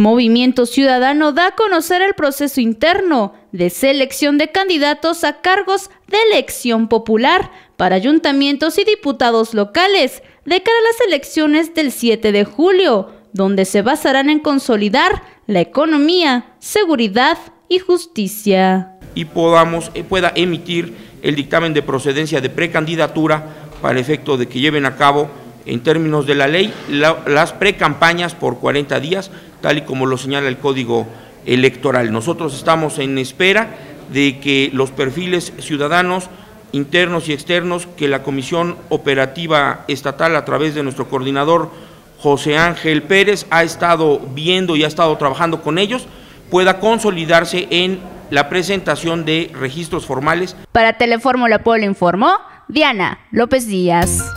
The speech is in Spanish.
Movimiento Ciudadano da a conocer el proceso interno de selección de candidatos a cargos de elección popular para ayuntamientos y diputados locales de cara a las elecciones del 7 de julio, donde se basarán en consolidar la economía, seguridad y justicia. Y podamos, eh, pueda emitir el dictamen de procedencia de precandidatura para el efecto de que lleven a cabo en términos de la ley las precampañas por 40 días, tal y como lo señala el Código Electoral. Nosotros estamos en espera de que los perfiles ciudadanos internos y externos que la Comisión Operativa Estatal a través de nuestro coordinador José Ángel Pérez ha estado viendo y ha estado trabajando con ellos, pueda consolidarse en la presentación de registros formales. Para Telefórmula Pueblo, informó Diana López Díaz.